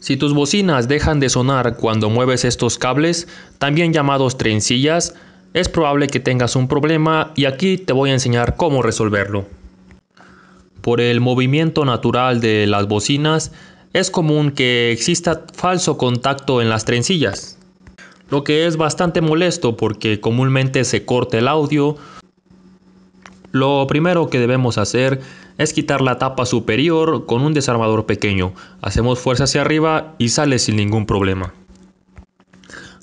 Si tus bocinas dejan de sonar cuando mueves estos cables, también llamados trencillas, es probable que tengas un problema y aquí te voy a enseñar cómo resolverlo. Por el movimiento natural de las bocinas, es común que exista falso contacto en las trencillas, lo que es bastante molesto porque comúnmente se corta el audio lo primero que debemos hacer es quitar la tapa superior con un desarmador pequeño. Hacemos fuerza hacia arriba y sale sin ningún problema.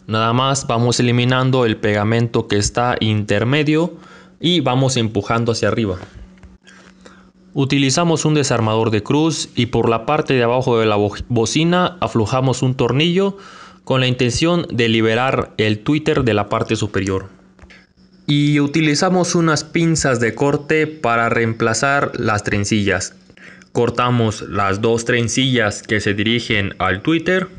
Nada más vamos eliminando el pegamento que está intermedio y vamos empujando hacia arriba. Utilizamos un desarmador de cruz y por la parte de abajo de la bocina aflojamos un tornillo con la intención de liberar el Twitter de la parte superior y utilizamos unas pinzas de corte para reemplazar las trencillas. Cortamos las dos trencillas que se dirigen al Twitter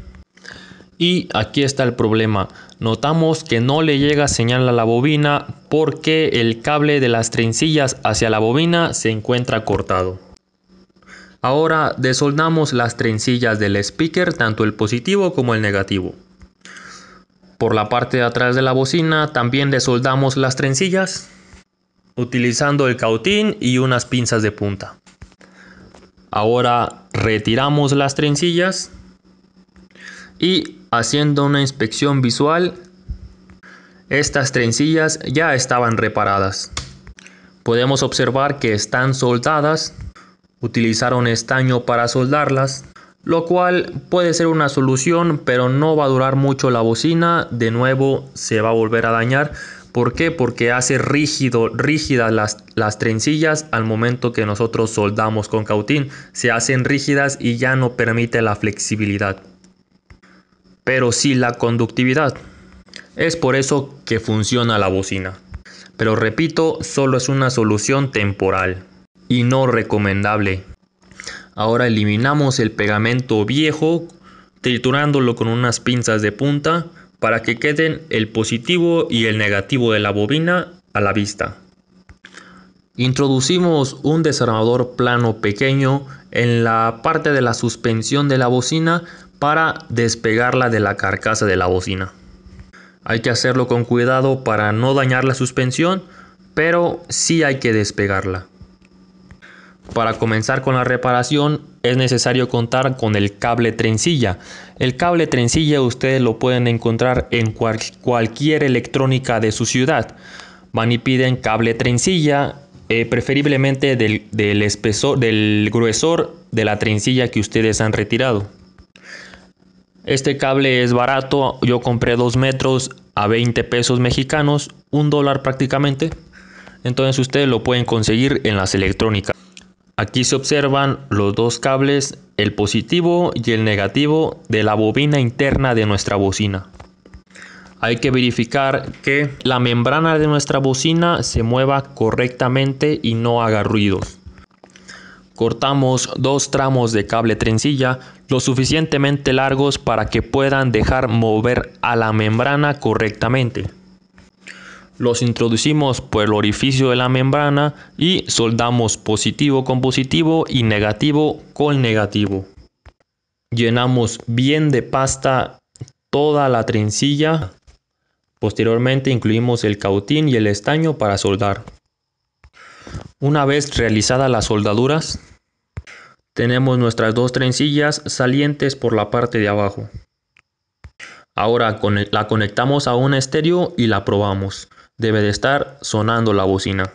y aquí está el problema. Notamos que no le llega señal a la bobina porque el cable de las trencillas hacia la bobina se encuentra cortado. Ahora desoldamos las trencillas del speaker, tanto el positivo como el negativo. Por la parte de atrás de la bocina también desoldamos soldamos las trencillas utilizando el cautín y unas pinzas de punta. Ahora retiramos las trencillas y haciendo una inspección visual estas trencillas ya estaban reparadas. Podemos observar que están soldadas. Utilizaron estaño para soldarlas lo cual puede ser una solución, pero no va a durar mucho la bocina, de nuevo se va a volver a dañar. ¿Por qué? Porque hace rígido, rígidas las, las trencillas al momento que nosotros soldamos con cautín. Se hacen rígidas y ya no permite la flexibilidad, pero sí la conductividad. Es por eso que funciona la bocina. Pero repito, solo es una solución temporal y no recomendable. Ahora eliminamos el pegamento viejo triturándolo con unas pinzas de punta para que queden el positivo y el negativo de la bobina a la vista. Introducimos un desarmador plano pequeño en la parte de la suspensión de la bocina para despegarla de la carcasa de la bocina. Hay que hacerlo con cuidado para no dañar la suspensión, pero sí hay que despegarla. Para comenzar con la reparación es necesario contar con el cable trencilla. El cable trencilla ustedes lo pueden encontrar en cualquier electrónica de su ciudad. Van y piden cable trencilla, eh, preferiblemente del, del gruesor de la trencilla que ustedes han retirado. Este cable es barato, yo compré 2 metros a 20 pesos mexicanos, un dólar prácticamente. Entonces ustedes lo pueden conseguir en las electrónicas. Aquí se observan los dos cables, el positivo y el negativo de la bobina interna de nuestra bocina. Hay que verificar que la membrana de nuestra bocina se mueva correctamente y no haga ruidos. Cortamos dos tramos de cable trencilla lo suficientemente largos para que puedan dejar mover a la membrana correctamente. Los introducimos por el orificio de la membrana y soldamos positivo con positivo y negativo con negativo. Llenamos bien de pasta toda la trencilla. Posteriormente incluimos el cautín y el estaño para soldar. Una vez realizadas las soldaduras, tenemos nuestras dos trencillas salientes por la parte de abajo. Ahora la conectamos a un estéreo y la probamos debe de estar sonando la bocina.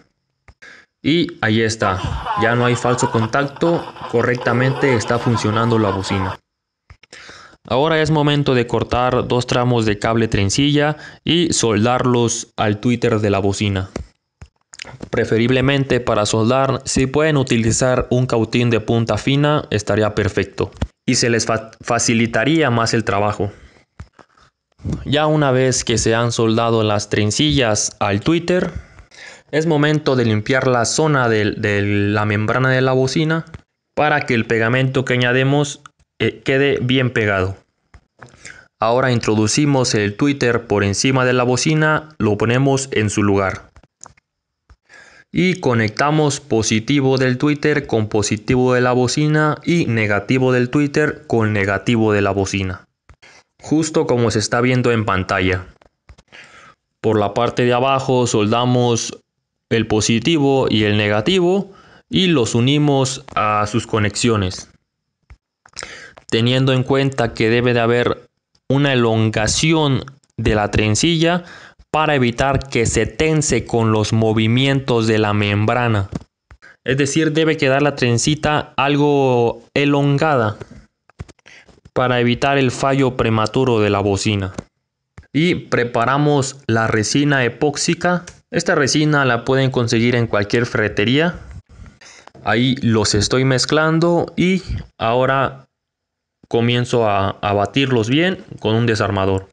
Y ahí está, ya no hay falso contacto, correctamente está funcionando la bocina. Ahora es momento de cortar dos tramos de cable trencilla y soldarlos al Twitter de la bocina. Preferiblemente para soldar, si pueden utilizar un cautín de punta fina, estaría perfecto. Y se les facilitaría más el trabajo. Ya una vez que se han soldado las trencillas al Twitter, es momento de limpiar la zona de, la membrana de la bocina para que el pegamento que añadimos eh, quede bien pegado. Ahora introducimos el Twitter por encima de la bocina, lo ponemos en su lugar. Y conectamos positivo del Twitter con positivo de la bocina y negativo del Twitter con negativo de la bocina justo como se está viendo en pantalla. Por la parte de abajo soldamos el positivo y el negativo y los unimos a sus conexiones. Teniendo en cuenta que debe de haber una elongación de la trencilla para evitar que se tense con los movimientos de la membrana. Es decir, debe quedar la trencita algo elongada para evitar el fallo prematuro de la bocina. Y preparamos la resina epóxica. Esta resina la pueden conseguir en cualquier ferretería. Ahí los estoy mezclando y ahora comienzo a, a batirlos bien con un desarmador.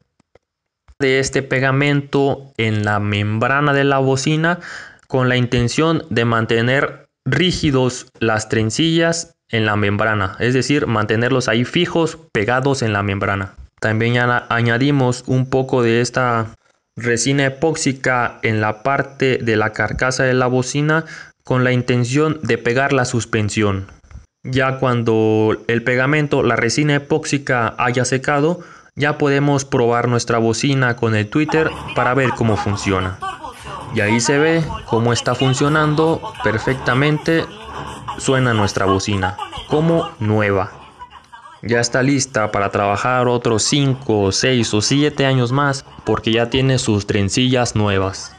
De este pegamento en la membrana de la bocina con la intención de mantener rígidos las trencillas en la membrana, es decir, mantenerlos ahí fijos, pegados en la membrana. También añadimos un poco de esta resina epóxica en la parte de la carcasa de la bocina con la intención de pegar la suspensión. Ya cuando el pegamento, la resina epóxica haya secado, ya podemos probar nuestra bocina con el Twitter para ver cómo funciona. Y ahí se ve cómo está funcionando perfectamente suena nuestra bocina, como nueva. Ya está lista para trabajar otros 5, 6 o 7 años más porque ya tiene sus trencillas nuevas.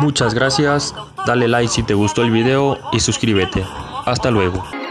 Muchas gracias, dale like si te gustó el video y suscríbete. Hasta luego.